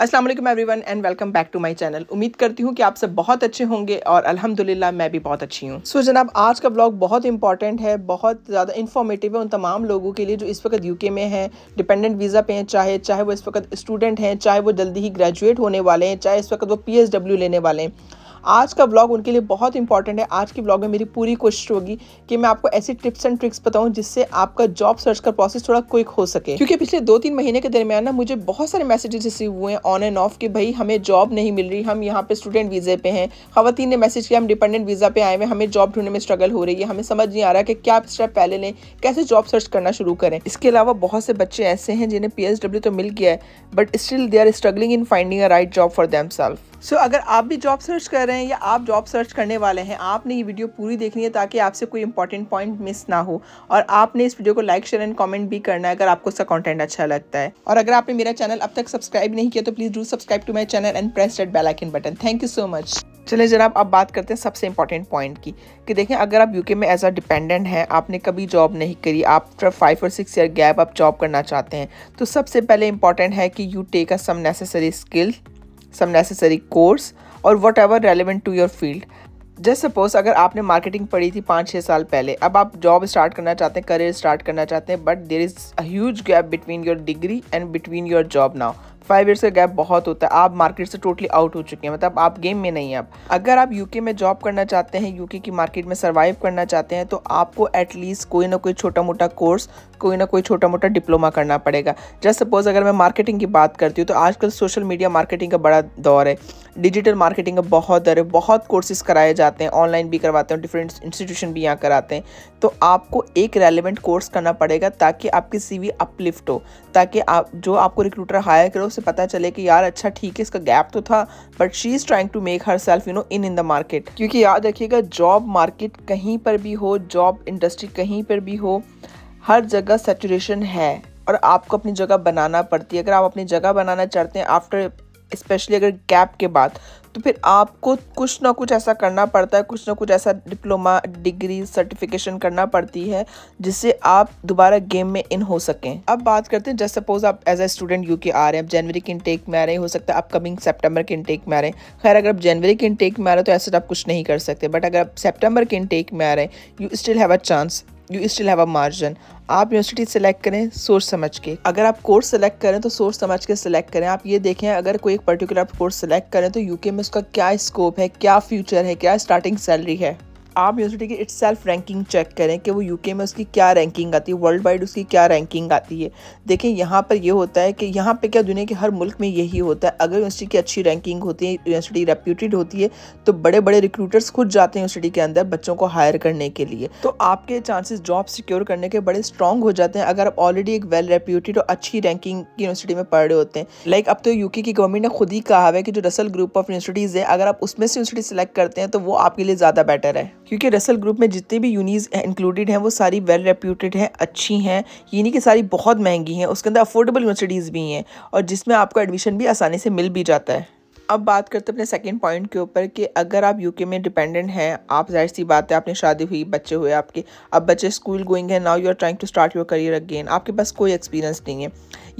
अस्सलाम वालेकुम everyone and welcome back to my channel उम्मीद करती हूँ कि आप सब बहुत अच्छे होंगे और अल्हम्दुलिल्लाह मैं भी बहुत अच्छी हूँ सो so, जनाब आज का ब्लॉग बहुत इंपॉर्टेंट है बहुत ज़्यादा इन्फॉर्मेटिव है उन तमाम लोगों के लिए जो इस वक्त यूके में है डिपेंडेंट वीज़ा पे हैं चाहे चाहे वो इस वक्त स्टूडेंट हैं चाहे वो जल्दी ही ग्रेजुएट होने वाले हैं चाहे इस वक्त वो पी लेने वाले हैं आज का ब्लॉग उनके लिए बहुत इंपॉर्टेंट है आज की ब्लॉग में मेरी पूरी कोशिश होगी कि मैं आपको ऐसी टिप्स एंड ट्रिक्स बताऊँ जिससे आपका जॉब सर्च का प्रोसेस थोड़ा क्विक हो सके क्योंकि पिछले दो तीन महीने के दरमियान ना मुझे बहुत सारे मैसेजेस रिसीव हुए हैं ऑन एंड ऑफ कि भाई हमें जॉब नहीं मिल रही हम यहाँ पे स्टूडेंट वीज़े पे हैं खातन ने मैसेज किया हम डिपेंडेंट वीज़ा पे आए हुए हमें जॉब ढूंढने में स्ट्रगल हो रही है हमें समझ नहीं आ रहा कि क्या स्टेप पहले लें कैसे जॉब सर्च करना शुरू करें इसके अलावा बहुत से बच्चे ऐसे हैं जिन्हें पी तो मिल गया है but still they are struggling in finding a right job for them so अगर आप भी जॉब सर्च कर रहे हैं या आप जॉब सर्च करने वाले हैं आपने ये वीडियो पूरी देखनी है ताकि आपसे कोई इंपॉर्टेंट पॉइंट मिस ना हो और आपने इस वीडियो को लाइक शेयर एंड कॉमेंट भी करना है अगर आपको इसका कॉन्टेंट अच्छा लगता है और अगर आपने मेरा चैनल अब तक सब्सक्राइब नहीं किया तो please do subscribe to my channel and press that bell icon button thank you so much चले जनाब आप बात करते हैं सबसे इंपॉर्टेंट पॉइंट की कि देखें अगर आप यूके में एज अ डिपेंडेंट हैं आपने कभी जॉब नहीं करी आप फाइव और सिक्स ईयर गैप आप जॉब करना चाहते हैं तो सबसे पहले इंपॉर्टेंट है कि you take a some necessary skill some necessary course और whatever relevant to your field just suppose अगर आपने मार्केटिंग पढ़ी थी पाँच छः साल पहले अब आप जॉब स्टार्ट करना चाहते हैं करियर स्टार्ट करना चाहते हैं but there is a huge gap between your degree and between your job now five years का गैप बहुत होता है आप मार्केट से टोटली आउट हो चुके हैं मतलब आप गेम में नहीं हैं अब अगर आप यूके में जॉब करना चाहते हैं यूके की मार्केट में सर्वाइव करना चाहते हैं तो आपको एटलीस्ट कोई ना कोई छोटा मोटा कोर्स कोई ना कोई छोटा मोटा डिप्लोमा करना पड़ेगा जस्ट सपोज अगर मैं मार्केटिंग की बात करती हूँ तो आजकल सोशल मीडिया मार्केटिंग का बड़ा दौर है डिजिटल मार्केटिंग का बहुत दौर है बहुत कोर्सेज कराए जाते हैं ऑनलाइन भी करवाते हैं डिफरेंट इंस्टीट्यूशन भी यहाँ कराते हैं तो आपको एक रेलिवेंट कोर्स करना पड़ेगा ताकि आपकी सी अपलिफ्ट हो ताकि आप जो आपको रिक्रूटर हायर करो उसे पता चले कि यार अच्छा ठीक है इसका गैप तो था but she is trying to make herself you know in in the market क्योंकि याद रखिएगा जॉब मार्केट कहीं पर भी हो जॉब इंडस्ट्री कहीं पर भी हो हर जगह सेचुरेशन है और आपको अपनी जगह बनाना पड़ती है अगर आप अपनी जगह बनाना चाहते हैं आफ्टर स्पेशली अगर गैप के बाद तो फिर आपको कुछ ना कुछ ऐसा करना पड़ता है कुछ ना कुछ ऐसा डिप्लोमा डिग्री सर्टिफिकेशन करना पड़ती है जिससे आप दोबारा गेम में इन हो सकें अब बात करते हैं जस्ट सपोज आप as a student U K आ रहे हैं आप जनवरी के इनटेक में आ रहे हैं हो सकता है अपकमिंग सेप्टेम्बर के इनटेक में आ रहे हैं खैर अगर आप जनवरी के इनटेक में आ रहे हो तो ऐसा तो आप कुछ नहीं कर सकते बट अगर आप सेप्टेम्बर के इनटेक में आ रहे हैं you still have a chance you still have a margin आप यूनिवर्सिटी सेलेक्ट करें सोच समझ के अगर आप कोर्स सेलेक्ट करें तो सोच समझ के सेलेक्ट करें आप ये देखें अगर कोई एक पर्टिकुलर आप कोर्स सेलेक्ट करें तो यूके में उसका क्या स्कोप है क्या फ्यूचर है क्या स्टार्टिंग सैलरी है आप यूनिवर्सिटी की इट्स सेल्फ रैंकिंग चेक करें कि वो यूके में उसकी क्या रैंकिंग आती है वर्ल्ड वाइड उसकी क्या रैंकिंग आती है देखें यहाँ पर ये होता है कि यहाँ पे क्या दुनिया के हर मुल्क में यही होता है अगर यूनिवर्सिटी की अच्छी रैंकिंग होती है यूनिवर्सिटी रेप्यूटेड होती है तो बड़े बड़े रिक्रूटर्स खुद जाते हैं यूनिवर्सिटी के अंदर बच्चों को हायर करने के लिए तो आपके चांसेस जॉब सिक्योर करने के बड़े स्ट्रॉन्ग हो जाते हैं अगर आप ऑलरेडी एक वेल रेप्यूटेड और अच्छी रैंकिंग की यूनिवर्सिटी में पढ़ रहे होते हैं लाइक अब तो यूके की गवर्नमेंट ने खुद ही कहा है कि जो रसल ग्रुप ऑफ यूनिवर्सिटीज़ है अगर आप उसमें से यूनिवर्सिटी सेलेक्ट करते हैं तो वो आपके लिए ज़्यादा बेटर है क्योंकि रसल ग्रुप में जितने भी यूनिज इंक्लूडेड हैं वो सारी वेल रेप्यूटेड हैं अच्छी हैं ये नहीं कि सारी बहुत महंगी हैं उसके अंदर अफोर्डेबल यूनिवर्सिटीज़ भी हैं और जिसमें आपको एडमिशन भी आसानी से मिल भी जाता है अब बात करते हैं अपने सेकंड पॉइंट के ऊपर कि अगर आप यूके में डिपेंडेंट हैं आप जाहिर सी बात है आपने शादी हुई बच्चे हुए आपके अब बच्चे स्कूल गोइंग है now you are trying to start your career again आपके पास कोई एक्सपीरियंस नहीं है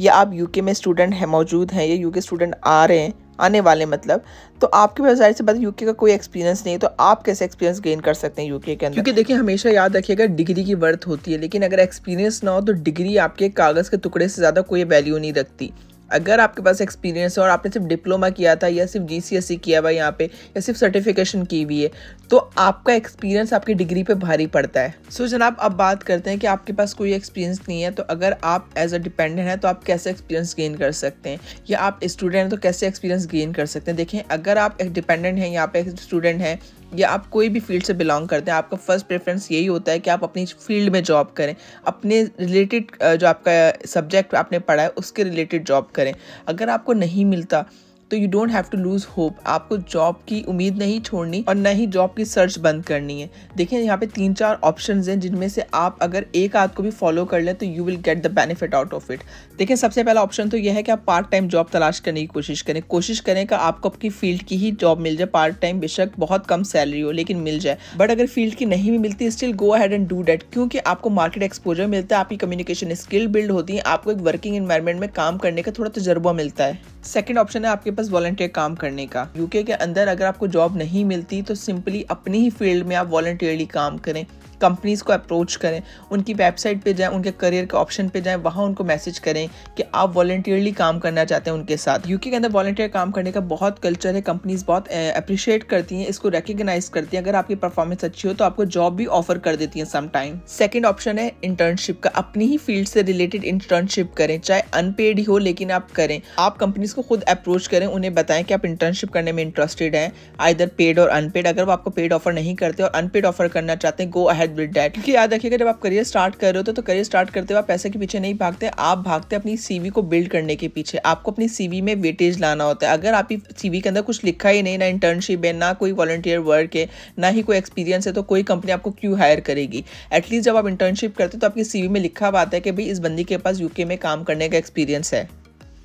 या आप यूके में स्टूडेंट हैं मौजूद हैं या यूके स्टूडेंट आ रहे हैं आने वाले मतलब तो आपके पास जाहिर सी बात यूके का कोई एक्सपीरियंस नहीं है तो आप कैसे एक्सपीरियंस गेन कर सकते हैं यूके के अंदर क्योंकि देखिए हमेशा याद रखिएगा डिग्री की वर्थ होती है लेकिन अगर एक्सपीरियंस ना हो तो डिग्री आपके कागज़ के टुकड़े से ज़्यादा कोई वैल्यू नहीं रखती अगर आपके पास एक्सपीरियंस है और आपने सिर्फ डिप्लोमा किया था या सिर्फ जी e किया हुआ यहाँ पे या सिर्फ सर्टिफिकेशन की हुई है तो आपका एक्सपीरियंस आपकी डिग्री पे भारी पड़ता है सो so, जनाब अब बात करते हैं कि आपके पास कोई एक्सपीरियंस नहीं है तो अगर आप एज अ डिपेंडेंट हैं तो आप कैसे एक्सपीरियंस गेन कर सकते हैं या आप स्टूडेंट हैं तो कैसे एक्सपीरियंस गेन कर सकते हैं देखें अगर आप डिपेंडेंट हैं यहाँ पे स्टूडेंट हैं या आप कोई भी फील्ड से बिलोंग करते हैं आपका फर्स्ट प्रेफरेंस यही होता है कि आप अपनी फील्ड में जॉब करें अपने रिलेटेड जो आपका सब्जेक्ट आपने पढ़ा है उसके रिलेटेड जॉब करें अगर आपको नहीं मिलता तो you don't have to lose hope आपको जॉब की उम्मीद नहीं छोड़नी और ना ही जॉब की सर्च बंद करनी है देखिए यहाँ पे तीन चार ऑप्शन हैं जिनमें से आप अगर एक आध को भी फॉलो कर लें तो you will get the benefit out of it देखिए सबसे पहला ऑप्शन तो यह है कि आप पार्ट टाइम जॉब तलाश करने की कोशिश करें कोशिश करें कि आपको आपकी फील्ड की ही जॉब मिल जाए पार्ट टाइम बेशक बहुत कम सैलरी हो लेकिन मिल जाए बट अगर फील्ड की नहीं भी मिलती still go ahead and do that क्योंकि आपको मार्केट एक्सपोजर मिलता है आपकी कम्युनिकेशन स्किल बिल्ड होती है आपको एक वर्किंग एनवायरमेंट में काम करने का थोड़ा तजर्बा मिलता है सेकेंड ऑप्शन है आपके पास वॉलंटियर काम करने का यूके के अंदर अगर आपको जॉब नहीं मिलती तो सिंपली अपनी ही फील्ड में आप वॉलंटियरली काम करें कंपनीज़ को अप्रोच करें उनकी वेबसाइट पे जाएं उनके करियर के ऑप्शन पे जाएं वहाँ उनको मैसेज करें कि आप वॉल्टियरली काम करना चाहते हैं उनके साथ यूके के अंदर वॉल्टियर काम करने का बहुत कल्चर है कंपनीज़ बहुत अप्रिशिएट करती हैं इसको रिकगनाइज करती हैं अगर आपकी परफॉर्मेंस अच्छी हो तो आपको जॉब भी ऑफर कर देती हैं समटाइम सेकेंड ऑप्शन है इंटर्नशिप का अपनी ही फील्ड से रिलेटेड इंटर्नशिप करें चाहे अनपेड ही हो लेकिन आप करें आप कंपनीज को खुद अप्रोच करें उन्हें बताएं कि आप इंटर्नशिप करने में इंटरेस्टेड हैं आइदर पेड और अनपेड अगर वो आपको पेड ऑफर नहीं करते और अनपेड ऑफर करना चाहते हैं go ahead head with that क्योंकि याद रखिएगा जब आप करियर स्टार्ट कर रहे होते तो करियर स्टार्ट करते हुए आप पैसे के पीछे नहीं भागते आप भागते अपनी सीवी को बिल्ड करने के पीछे आपको अपनी सीवी में वेटेज लाना होता है अगर आप सीवी के अंदर कुछ लिखा ही नहीं ना इंटर्नशिप है ना कोई वॉलंटियर वर्क है ना ही कोई एक्सपीरियंस है तो कोई कंपनी आपको क्यों हायर करेगी एटलीस्ट जब आप इंटर्नशिप करते हो तो आपकी सीवी में लिखा हुआ है कि भाई इस बंदी के पास यूके में काम करने का एक्सपीरियंस है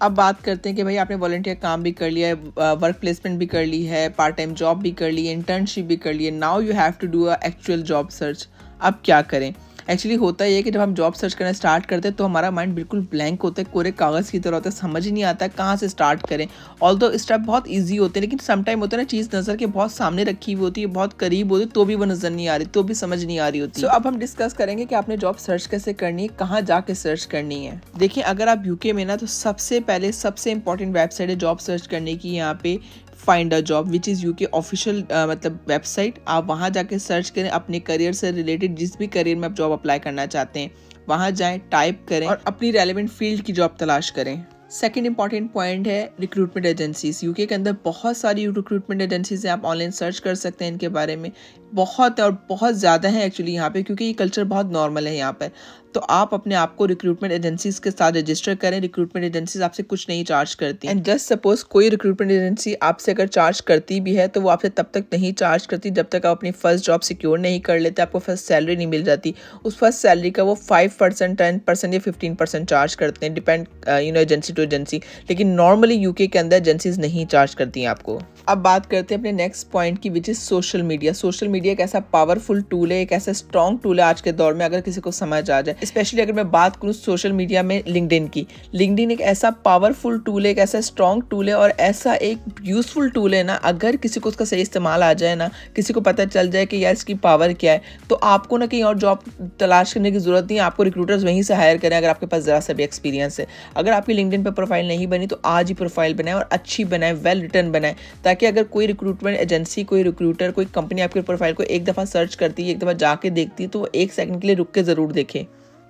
अब बात करते हैं कि भाई आपने वॉल्टियर काम भी कर लिया है वर्क प्लेसमेंट भी कर ली है पार्ट टाइम जॉब भी कर ली है इंटर्नशिप भी कर ली है now you have to do a actual job search अब क्या करें एक्चुअली होता है कि जब हम जॉब सर्च करना स्टार्ट करते हैं तो हमारा माइंड बिल्कुल ब्लैंक होता है कोरे कागज़ की तरह होता है समझ ही नहीं आता है कहाँ से स्टार्ट करें ऑल दो स्टेप बहुत ईजी होते हैं लेकिन समटाइम होता है ना चीज़ नज़र के बहुत सामने रखी हुई होती है बहुत करीब होती है तो भी वो नज़र नहीं आ रही तो भी समझ नहीं आ रही होती तो so, अब हम डिस्कस करेंगे कि आपने जॉब सर्च कैसे करनी है कहाँ जाके सर्च करनी है देखिए अगर आप यूके में ना तो सबसे पहले सबसे इंपॉर्टेंट वेबसाइट है जॉब सर्च करने की यहाँ पे find a job which is U K official मतलब वेबसाइट आप वहाँ जाके सर्च करें अपने करियर से रिलेटेड जिस भी करियर में आप जॉब अप्लाई करना चाहते हैं वहाँ जाएं टाइप करें और अपनी रेलिवेंट फील्ड की जॉब तलाश करें सेकेंड इंपॉर्टेंट पॉइंट है रिक्रूटमेंट एजेंसीज यूके के अंदर बहुत सारी रिक्रूटमेंट एजेंसीज हैं आप ऑनलाइन सर्च कर सकते हैं इनके बारे में बहुत और बहुत ज़्यादा है एक्चुअली यहाँ पे क्योंकि ये कल्चर बहुत नॉर्मल है यहाँ पर तो आप अपने आप को रिक्रूटमेंट एजेंसीज के साथ रजिस्टर करें रिक्रूटमेंट एजेंसीज आपसे कुछ नहीं चार्ज करती एंड जस्ट सपोज कोई रिक्रूटमेंट एजेंसी आपसे अगर चार्ज करती भी है तो वो आपसे तब तक नहीं चार्ज करती जब तक आप अपनी फर्स्ट जॉब सिक्योर नहीं कर लेते आपको फर्स्ट सैलरी नहीं मिल जाती उस फर्स्ट सैलरी का वो फाइव परसेंट टेन परसेंट या फिफ्टीन परसेंट चार्ज करते हैं depend you know agency to agency लेकिन नॉर्मली यूके के अंदर एजेंसीज नहीं चार्ज करती हैं आपको अब बात करते हैं अपने नेक्स्ट पॉइंट की which is social media social media एक ऐसा पावरफुल टूल है एक ऐसा स्ट्रॉन्ग टूल है आज के दौर में अगर किसी को समझ आ जाए स्पेशली अगर मैं बात करूँ सोशल मीडिया में लिंकडिन की लिंकडिन एक ऐसा पावरफुल टूल है एक ऐसा स्ट्रॉन्ग टूल है और ऐसा एक यूजफुल टूल है ना अगर किसी को उसका सही इस्तेमाल आ जाए ना किसी को पता चल जाए कि यार इसकी पावर क्या है तो आपको ना कहीं और जॉब तलाश करने की ज़रूरत नहीं है आपको रिक्रूटर्स वहीं से हायर करें अगर आपके पास ज़रा सा भी एक्सपीरियंस है अगर आपकी लिंकडिन पर प्रोफाइल नहीं बनी तो आज ही प्रोफाइल बनाए और अच्छी बनाए वेल रिटर्न बनाएं ताकि ताकि अगर कोई रिक्रूटमेंट एजेंसी कोई रिक्रूटर कोई कंपनी आपके प्रोफाइल को एक दफ़ा सर्च करती है एक दफ़ा जाके देखती है तो वो एक सेकंड के लिए रुक के ज़रूर देखें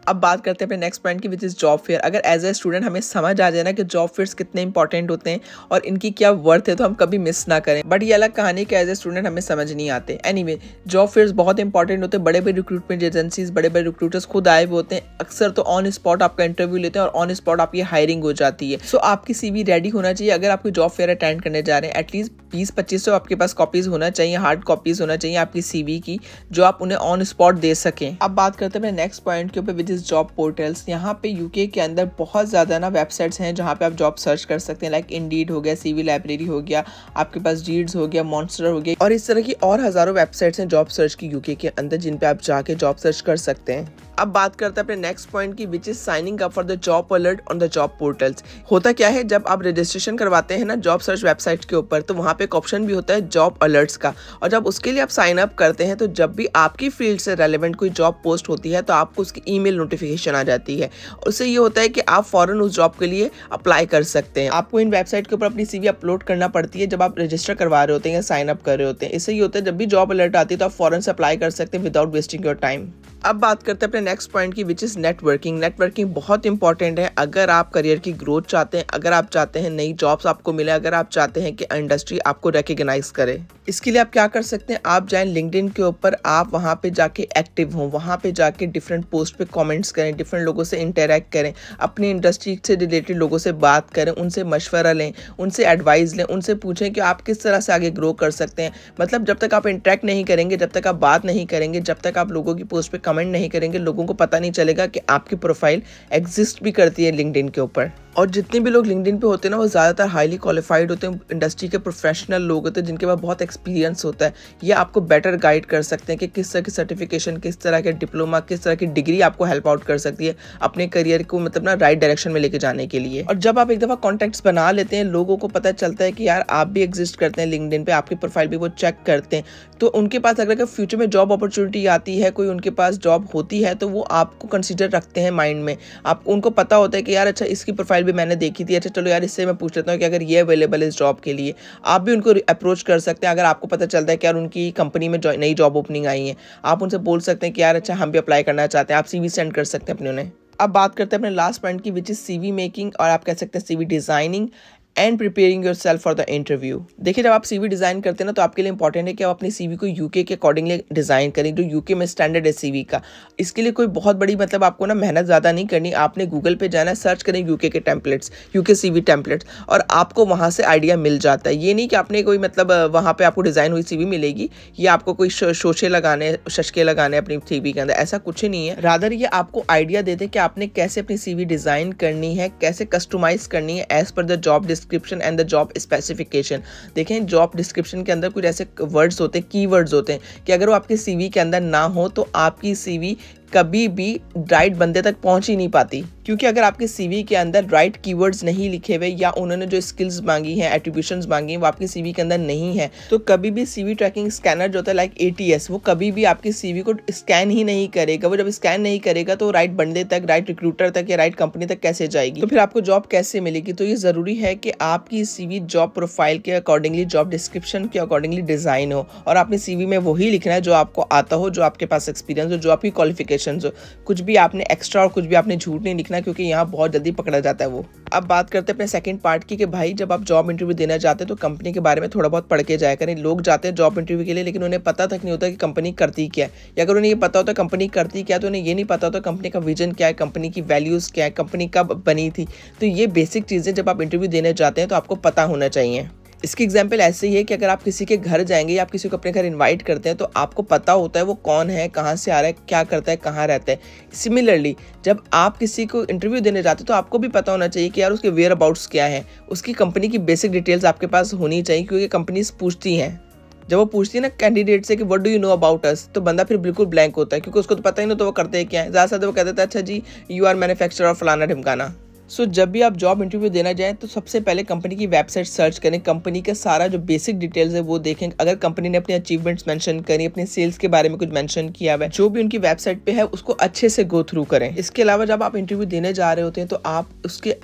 अब बात करते हैं अपने नेक्स्ट पॉइंट की विच इज़ जॉब फेयर अगर एज ए स्टूडेंट हमें समझ आ जाए ना कि जॉब फेयर कितने इंपॉर्टेंट होते हैं और इनकी क्या वर्थ है तो हम कभी मिस ना करें बट ये अलग कहानी कि एज ए स्टूडेंट हमें समझ नहीं आते एनी जॉब फेयर बहुत इंपॉर्टेंट होते हैं बड़े बड़े रिक्रूटमेंट एजेंसीज बड़े बड़े रिक्रूटर्स खुद आए हुए होते हैं अक्सर तो ऑन स्पॉट आपका इंटरव्यू लेते हैं और ऑन स्पॉट आपकी हायरिंग हो जाती है सो so, आपकी सी रेडी होना चाहिए अगर आपको जॉब फेयर अटेंड करने जा रहे हैं एटलीस्ट बीस पच्चीस सौ आपके पास कॉपीज होना चाहिए हार्ड कॉपीज होना चाहिए आपकी सी की जो आप उन्हें ऑन स्पॉट दे सकें अब बात करते हैं नेक्स्ट पॉइंट के ऊपर विच सर्विसेज जॉब पोर्टल्स यहाँ पे यूके के अंदर बहुत ज़्यादा ना वेबसाइट्स हैं जहाँ पे आप जॉब सर्च कर सकते हैं लाइक इंडीड हो गया सीवी लाइब्रेरी हो गया आपके पास जीड्स हो गया मॉन्स्टर हो गया और इस तरह की और हज़ारों वेबसाइट्स हैं जॉब सर्च की यूके के अंदर जिन पर आप जाके जॉब सर्च कर सकते हैं अब बात करते हैं अपने नेक्स्ट पॉइंट की which is signing up for the job alert on the job portals होता क्या है जब आप रजिस्ट्रेशन करवाते हैं ना जॉब सर्च वेबसाइट के ऊपर तो वहाँ पे एक ऑप्शन भी होता है जॉब अलर्ट्स का और जब उसके लिए आप साइन अप करते हैं तो जब भी आपकी फील्ड से रेलिवेंट कोई जॉब पोस्ट होती है तो आपको उसकी ई नोटिफिकेशन आ जाती है उससे ये होता है कि आप फॉरन उस जॉब के लिए अप्लाई कर सकते हैं आपको इन वेबसाइट के ऊपर अपनी सी अपलोड करना पड़ती है जब आप रजिस्टर करवा रहे होते हैं या साइन अप कर रहे होते हैं इससे ये होता है जब भी जॉब अलर्ट आती है तो आप फॉरन से अप्लाई कर सकते हैं विदाउट वेस्टिंग योर टाइम अब बात करते हैं अपने नेक्स्ट पॉइंट की विच इज़ नेटवर्किंग नेटवर्किंग बहुत इंपॉर्टेंट है अगर आप करियर की ग्रोथ चाहते हैं अगर आप चाहते हैं नई जॉब्स आपको मिले अगर आप चाहते हैं कि इंडस्ट्री आपको रिकग्नाइज करे इसके लिए आप क्या कर सकते हैं आप जाएं लिंकड के ऊपर आप वहाँ पे जाके एक्टिव हों वहाँ पे जाके डिफरेंट पोस्ट पे कमेंट्स करें डिफरेंट लोगों से इंटरेक्ट करें अपनी इंडस्ट्री से रिलेटेड लोगों से बात करें उनसे मशवरा लें उनसे एडवाइस लें उनसे पूछें कि आप किस तरह से आगे ग्रो कर सकते हैं मतलब जब तक आप इंटरेक्ट नहीं करेंगे जब तक आप बात नहीं करेंगे जब तक आप लोगों की पोस्ट पर कमेंट नहीं करेंगे लोगों को पता नहीं चलेगा कि आपकी प्रोफाइल एग्जिस्ट भी करती है लिंकड के ऊपर और जितने भी लोग लिंकडिन पे होते हैं ना वो ज़्यादातर हाईली क्वालिफाइड होते हैं इंडस्ट्री के प्रोफेशनल लोग होते हैं जिनके पास बहुत एक्सपीरियंस होता है ये आपको बेटर गाइड कर सकते हैं कि किस तरह की सर्टिफिकेशन किस तरह के डिप्लोमा किस तरह की डिग्री आपको हेल्प आउट कर सकती है अपने करियर को मतलब ना राइट डायरेक्शन में लेके जाने के लिए और जब आप एक दफ़ा कॉन्टैक्ट्स बना लेते हैं लोगों को पता चलता है कि यार आप भी एग्जिस्ट करते हैं लिंकड पे आपकी प्रोफाइल भी वो चेक करते हैं तो उनके पास अगर फ्यूचर में जॉब अपॉर्चुनिटी आती है कोई उनके पास जॉब होती है तो वो आपको कंसिडर रखते हैं माइंड में आप उनको पता होता है कि यार अच्छा इसकी प्रोफाइल भी मैंने देखी थी अच्छा चलो यार इससे मैं पूछ लेता हूँ कि अगर ये अवेलेबल है इस जॉब के लिए आप भी उनको अप्रोच कर सकते हैं अगर आपको पता चलता है कि यार उनकी कंपनी में नई जॉब ओपनिंग आई है आप उनसे बोल सकते हैं कि यार अच्छा हम भी अप्लाई करना चाहते हैं आप सी सेंड कर सकते हैं अपने उन्हें अब बात करते हैं अपने लास्ट पॉइंट की विच इज़ सीवी मेकिंग और आप कह सकते हैं CV designing and preparing yourself for the interview देखिए जब आप सीवी डिज़ाइन करते हैं ना तो आपके लिए इंपॉर्टेंट है कि आप अपनी सीवी को यूके के अकॉर्डिंगली डिज़ाइन करें जो यूके में स्टैंडर्ड है सीवी का इसके लिए कोई बहुत बड़ी मतलब आपको ना मेहनत ज़्यादा नहीं करनी आपने गूगल पे जाना है सर्च करें यूके के टेम्पलेट्स यूके वी टेम्पलेट्स और आपको वहाँ से आइडिया मिल जाता है ये नहीं कि आपने कोई मतलब वहाँ पर आपको डिज़ाइन हुई सी वी मिलेगी या आपको कोई शोशे लगाने शशके लगाने अपनी सी वी के अंदर ऐसा कुछ ही नहीं है रादर ये आपको आइडिया देते कि आपने कैसे अपनी सी वी डिज़ाइन करनी है कैसे कस्टमाइज़ करनी है as per the job description and the job specification देखें जॉब डिस्क्रिप्शन के अंदर कुछ ऐसे वर्ड्स होते हैं की होते हैं कि अगर वो आपके सी के अंदर ना हो तो आपकी सी कभी भी राइट बंदे तक पहुंच ही नहीं पाती क्योंकि अगर आपके सीवी के अंदर राइट कीवर्ड्स नहीं लिखे हुए या उन्होंने जो स्किल्स मांगी हैं एट्रीब्यूशन मांगी हैं वो आपके सीवी के अंदर नहीं है तो कभी भी सीवी ट्रैकिंग स्कैनर जो होता है लाइक ए वो कभी भी आपके सीवी को स्कैन ही नहीं करेगा वो जब स्कैन नहीं करेगा तो राइट बंदे तक राइट रिक्रूटर तक या राइट कंपनी तक कैसे जाएगी तो फिर आपको जॉब कैसे मिलेगी तो ये ज़रूरी है कि आपकी सीवी जॉब प्रोफाइल के अकॉर्डिंगली जॉब डिस्क्रिप्शन के अकॉर्डिंगली डिज़ाइन हो और आपने सीवी में वही लिखना है जो आपको आता हो जो आपके पास एक्सपीरियंस हो जो आपकी क्वालिफिकेशन नोटिफिकेशन हो कुछ भी आपने एक्स्ट्रा और कुछ भी आपने झूठ नहीं लिखना क्योंकि यहाँ बहुत जल्दी पकड़ा जाता है वो अब बात करते हैं अपने सेकंड पार्ट की कि भाई जब आप जॉब इंटरव्यू देना चाहते हैं तो कंपनी के बारे में थोड़ा बहुत पढ़ के जाया करें लोग जाते हैं जॉब इंटरव्यू के लिए लेकिन उन्हें पता तक नहीं होता कि कंपनी करती क्या है या अगर उन्हें ये पता होता कंपनी करती क्या तो उन्हें ये नहीं पता होता कंपनी का विजन क्या है कंपनी की वैल्यूज़ क्या है कंपनी कब बनी थी तो ये बेसिक चीज़ें जब आप इंटरव्यू देने जाते हैं तो आपको पता होना चाहिए इसकी एग्जाम्पल ऐसे ही है कि अगर आप किसी के घर जाएंगे या आप किसी को अपने घर इन्वाइट करते हैं तो आपको पता होता है वो कौन है कहाँ से आ रहा है क्या करता है कहाँ रहता है सिमिलरली जब आप किसी को इंटरव्यू देने जाते हो तो आपको भी पता होना चाहिए कि यार उसके वेयर अबाउट्स क्या है उसकी कंपनी की बेसिक डिटेल्स आपके पास होनी चाहिए क्योंकि कंपनीज पूछती हैं जब वो पूछती है ना कैंडिडेट से कि what do you know about us तो बंदा फिर बिल्कुल ब्लैंक होता है क्योंकि उसको तो पता ही नहीं तो वो करते हैं क्या है ज़्यादा से वो कह देता है अच्छा जी यू आर मैन्युफैक्चर और फलाना ढिमकाना सो so, जब भी आप जॉब इंटरव्यू देना जाएँ तो सबसे पहले कंपनी की वेबसाइट सर्च करें कंपनी का सारा जो बेसिक डिटेल्स है वो देखें अगर कंपनी ने अपने अचीवमेंट्स मेंशन करी अपने सेल्स के बारे में कुछ मेंशन किया हुआ है जो भी उनकी वेबसाइट पे है उसको अच्छे से गो थ्रू करें इसके अलावा जब आप इंटरव्यू देने जा रहे होते हैं तो आप उसके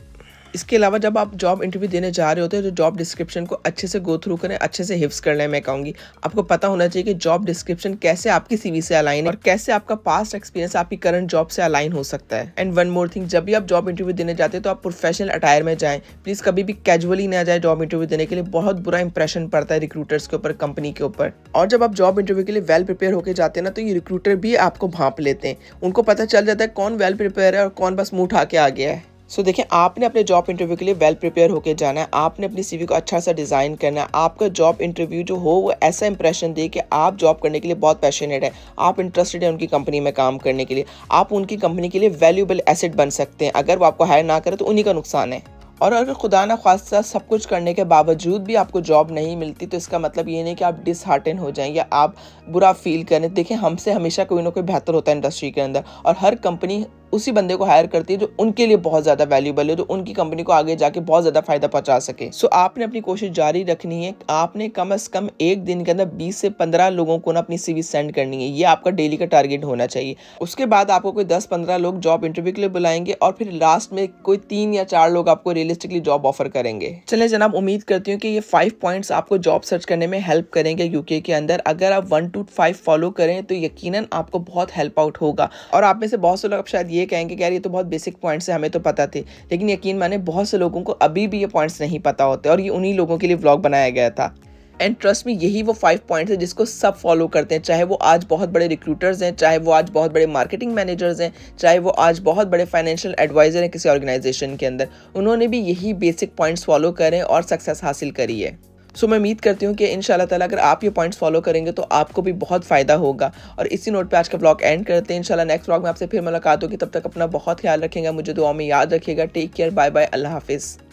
इसके अलावा जब आप जॉब इंटरव्यू देने जा रहे होते हैं तो जॉब डिस्क्रिप्शन को अच्छे से गो थ्रू करें अच्छे से हिफ्स कर लें मैं कहूँगी आपको पता होना चाहिए कि जॉब डिस्क्रिप्शन कैसे आपकी सीवी से अलाइन है और कैसे आपका पास्ट एक्सपीरियंस आपकी करंट जॉब से अलाइन हो सकता है एंड वन मोर थिंग जब भी आप जॉब इंटरव्यू देने जाते हैं तो आप प्रोफेशनल अटायर में जाएँ प्लीज़ कभी भी कैजुअली ना जाए जॉब इंटरव्यू देने के लिए बहुत बुरा इंप्रेशन पड़ता है रिक्रूटर्स के ऊपर कंपनी के ऊपर और जब आप जॉब इंटरव्यू के लिए वेल प्रिपेयर होकर जाते हैं ना तो ये रिक्रूटर भी आपको भाप लेते हैं उनको पता चल जाता है कौन वेल प्रिपेयर है और कौन बस मुंह उठा के आ गया है सो देखिए आपने अपने जॉब इंटरव्यू के लिए वेल प्रिपेयर होकर जाना है आपने अपनी सीवी को अच्छा सा डिज़ाइन करना है आपका जॉब इंटरव्यू जो हो वो ऐसा इंप्रेशन दे कि आप जॉब करने के लिए बहुत पैशनेट है आप इंटरेस्टेड हैं उनकी कंपनी में काम करने के लिए आप उनकी कंपनी के लिए वैल्यूबल एसेट बन सकते हैं अगर वो आपको हायर ना करें तो उन्हीं का नुकसान है और अगर खुदा ना खास्ता सब कुछ करने के बावजूद भी आपको जॉब नहीं मिलती तो इसका मतलब ये नहीं कि आप डिसहार्टन हो जाएं या आप बुरा फील करें देखें हमसे हमेशा कोई ना कोई बेहतर होता है इंडस्ट्री के अंदर और हर कंपनी उसी बंदे को हायर करती है जो उनके लिए बहुत ज्यादा वैल्यूबल है जो उनकी कंपनी को आगे जाके बहुत ज्यादा फायदा पहुंचा सके सो आपने अपनी कोशिश जारी रखनी है आपने कम अज कम एक दिन के अंदर बीस से पंद्रह लोगों को ना अपनी सीवी सेंड करनी है ये आपका डेली का टारगेट होना चाहिए उसके बाद आपको कोई दस पंद्रह लोग जॉब इंटरव्यू के लिए बुलाएंगे और फिर लास्ट में कोई तीन या चार लोग आपको रियलिस्टिकली जॉब ऑफर करेंगे चले जनाब उम्मीद करती हूँ कि ये फाइव पॉइंट्स आपको जॉब सर्च करने में हेल्प करेंगे यूके के अंदर अगर आप वन टू फाइव फॉलो करें तो यकीनन आपको बहुत हेल्प आउट होगा और आप में से बहुत से लोग अब शायद ये ये कहेंगे कि यार ये तो बहुत बेसिक पॉइंट्स है हमें तो पता थे लेकिन यकीन माने बहुत से लोगों को अभी भी ये पॉइंट्स नहीं पता होते और ये उन्हीं लोगों के लिए ब्लॉग बनाया गया था एंड ट्रस्ट में यही वो फाइव पॉइंट्स है जिसको सब फॉलो करते हैं चाहे वो आज बहुत बड़े रिक्रूटर्स हैं चाहे वो आज बहुत बड़े मार्केटिंग मैनेजर्स हैं चाहे वो आज बहुत बड़े फाइनेंशियल एडवाइज़र हैं किसी ऑर्गेनाइजेशन के अंदर उन्होंने भी यही बेसिक पॉइंट्स फॉलो करें और सक्सेस हासिल करी है सो मैं उम्मीद करती हूँ कि इन ताला अगर आप ये पॉइंट्स फॉलो करेंगे तो आपको भी बहुत फ़ायदा होगा और इसी नोट पर आज का ब्लॉग एंड करते हैं इन नेक्स्ट ब्लॉग में आपसे फिर मुलाकात होगी तब तक अपना बहुत ख्याल रखेंगे मुझे दुआ में याद रखिएगा टेक केयर बाय बाय अल्लाह हाफिज़